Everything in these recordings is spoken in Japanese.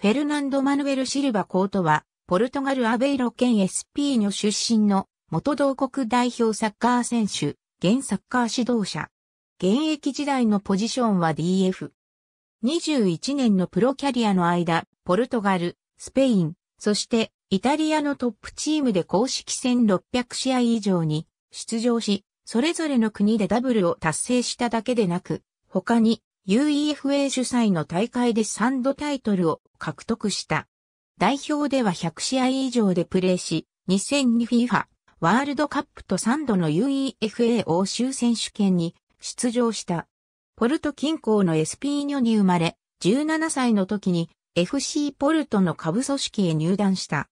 フェルナンド・マヌエル・シルバコートは、ポルトガル・アベイロ県エスピーニョ出身の元同国代表サッカー選手、現サッカー指導者。現役時代のポジションは DF。21年のプロキャリアの間、ポルトガル、スペイン、そしてイタリアのトップチームで公式戦600試合以上に出場し、それぞれの国でダブルを達成しただけでなく、他に UEFA 主催の大会で3度タイトルを獲得した。代表では100試合以上でプレーし、2002FIFA ワールドカップと3度の UEFA 欧州選手権に出場した。ポルト近郊のエスピーニョに生まれ、17歳の時に FC ポルトの下部組織へ入団した。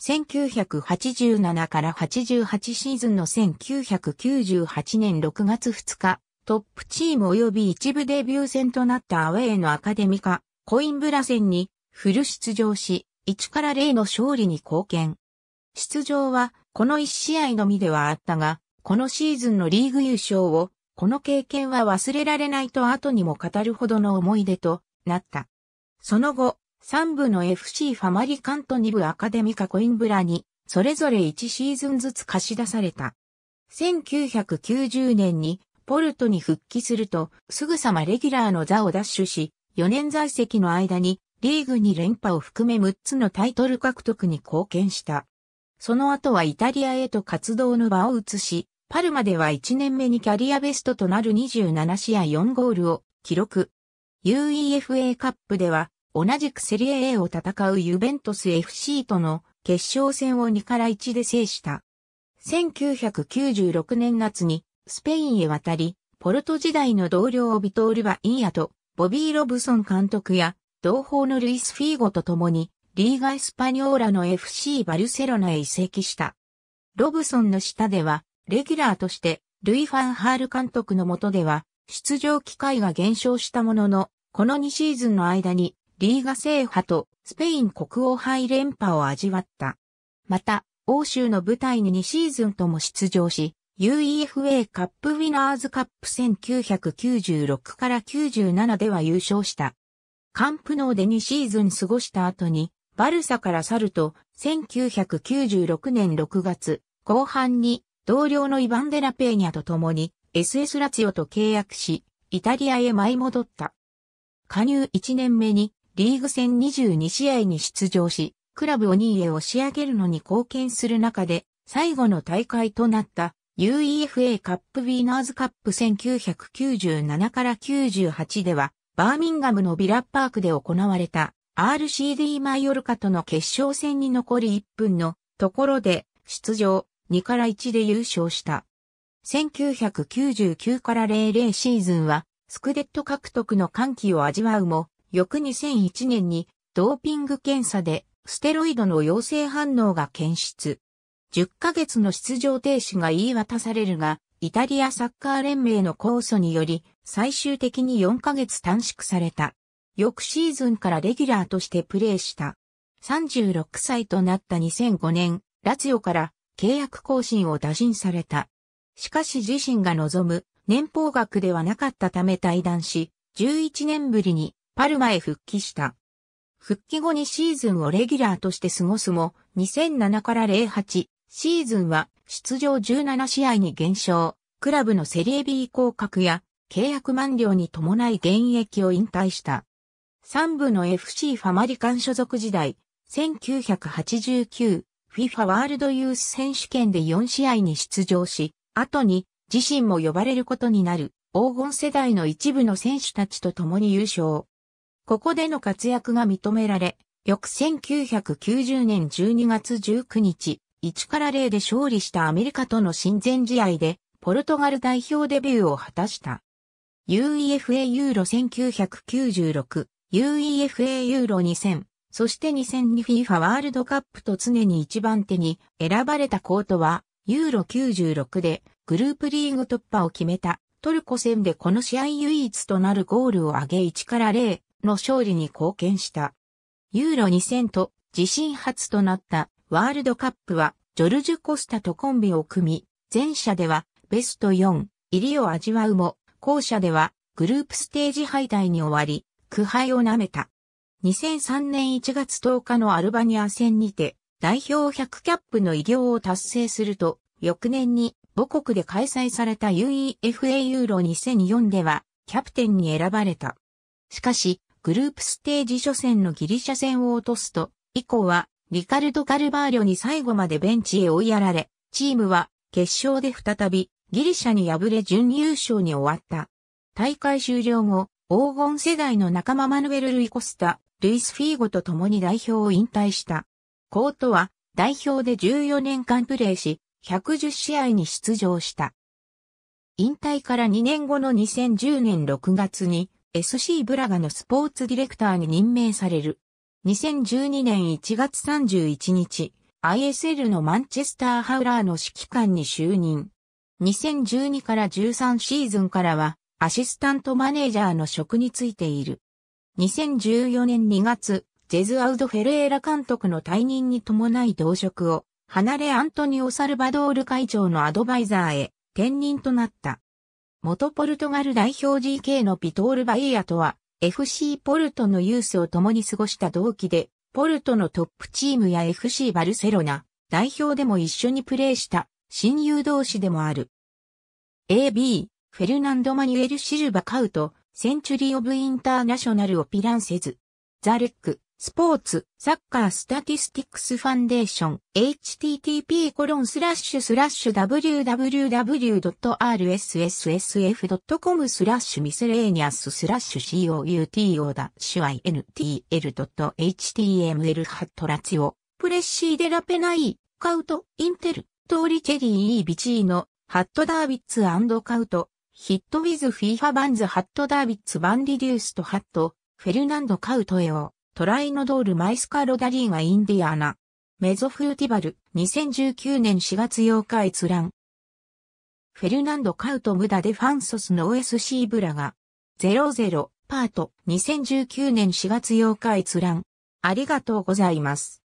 1987から88シーズンの1998年6月2日、トップチーム及び一部デビュー戦となったアウェーのアカデミカ、コインブラ戦にフル出場し、1から0の勝利に貢献。出場は、この1試合のみではあったが、このシーズンのリーグ優勝を、この経験は忘れられないと後にも語るほどの思い出となった。その後、3部の FC ファマリカンと2部アカデミカコインブラに、それぞれ1シーズンずつ貸し出された。1990年にポルトに復帰すると、すぐさまレギュラーの座を奪取し、4年在籍の間に、リーグに連覇を含め6つのタイトル獲得に貢献した。その後はイタリアへと活動の場を移し、パルマでは1年目にキャリアベストとなる27試合4ゴールを記録。UEFA カップでは同じくセリエ A を戦うユベントス FC との決勝戦を2から1で制した。1996年夏にスペインへ渡り、ポルト時代の同僚ビトール・バインヤと、ボビー・ロブソン監督や、同胞のルイス・フィーゴと共に、リーガ・エスパニョーラの FC バルセロナへ移籍した。ロブソンの下では、レギュラーとして、ルイ・ファンハール監督の下では、出場機会が減少したものの、この2シーズンの間に、リーガ制覇とスペイン国王杯連覇を味わった。また、欧州の舞台に2シーズンとも出場し、UEFA カップウィナーズカップ1996から97では優勝した。カンプノーで2シーズン過ごした後に、バルサから去ると、1996年6月、後半に、同僚のイバンデラペーニャと共に、SS ラチオと契約し、イタリアへ舞い戻った。加入1年目に、リーグ戦22試合に出場し、クラブを2位へ押し上げるのに貢献する中で、最後の大会となった UEFA カップウィーナーズカップ1997から98では、バーミンガムのビラッパークで行われた RCD マイオルカとの決勝戦に残り1分のところで出場2から1で優勝した。1999から00シーズンはスクデット獲得の歓喜を味わうも、翌2001年にドーピング検査でステロイドの陽性反応が検出。10ヶ月の出場停止が言い渡されるが、イタリアサッカー連盟の控訴により、最終的に4ヶ月短縮された。翌シーズンからレギュラーとしてプレーした。36歳となった2005年、ラツヨから契約更新を打診された。しかし自身が望む年俸額ではなかったため退団し、11年ぶりにパルマへ復帰した。復帰後にシーズンをレギュラーとして過ごすも、2007から08、シーズンは出場17試合に減少、クラブのセリエ B 降格や契約満了に伴い現役を引退した。3部の FC ファマリカン所属時代、1989、FIFA ワールドユース選手権で4試合に出場し、後に自身も呼ばれることになる黄金世代の一部の選手たちと共に優勝。ここでの活躍が認められ、翌1990年12月19日、1から0で勝利したアメリカとの親善試合で、ポルトガル代表デビューを果たした。UEFA ユーロ1996、UEFA ユーロ2000、そして 2002FIFA ワールドカップと常に一番手に選ばれたコートは、ユーロ96でグループリーグ突破を決めたトルコ戦でこの試合唯一となるゴールを挙げ1から0の勝利に貢献した。ユーロ2000と自身初となったワールドカップはジョルジュ・コスタとコンビを組み、前者ではベスト4入りを味わうも、後者ではグループステージ敗退に終わり、苦敗を舐めた。2003年1月10日のアルバニア戦にて、代表100キャップの偉業を達成すると、翌年に母国で開催された UEFA ユーロ2004では、キャプテンに選ばれた。しかし、グループステージ初戦のギリシャ戦を落とすと、以降はリカルド・カルバーリョに最後までベンチへ追いやられ、チームは決勝で再びギリシャに敗れ準優勝に終わった。大会終了後、黄金世代の仲間マヌエル・ルイコスタ、ルイス・フィーゴと共に代表を引退した。コートは代表で14年間プレーし、110試合に出場した。引退から2年後の2010年6月に SC ブラガのスポーツディレクターに任命される。2012年1月31日、ISL のマンチェスターハウラーの指揮官に就任。2012から13シーズンからは、アシスタントマネージャーの職についている。2014年2月、ジェズアウド・フェレーラ監督の退任に伴い同職を、離れアントニオ・サルバドール会長のアドバイザーへ転任となった。元ポルトガル代表 GK のピトール・バイヤとは、FC ポルトのユースを共に過ごした同期で、ポルトのトップチームや FC バルセロナ、代表でも一緒にプレーした親友同士でもある。AB、フェルナンド・マニュエル・シルバ・カウト、センチュリー・オブ・インターナショナル・オピランセズ。ザ・レック、スポーツ、サッカースタティスティックスファンデーション、http コロンスラッシュスラッシュ w w w r s s s f c o m スラッシュミセレーニアススラッシュ couto-intl.html ハットラチオ、プレッシーデラペナイ、カウト、インテル、トーリチェリー・イービチーノ、ハットダービッツカウト、ヒットウィズ・フィーファバンズ・ハットダービッツ・バンリデュースとハット、フェルナンド・カウトエオ。トライノドールマイスカロダリーナインディアナ。メゾフーティバル、2019年4月8日閲覧。フェルナンド・カウト・ムダ・デ・ファンソスの OSC ブラガ。00、パート、2019年4月8日閲覧。ありがとうございます。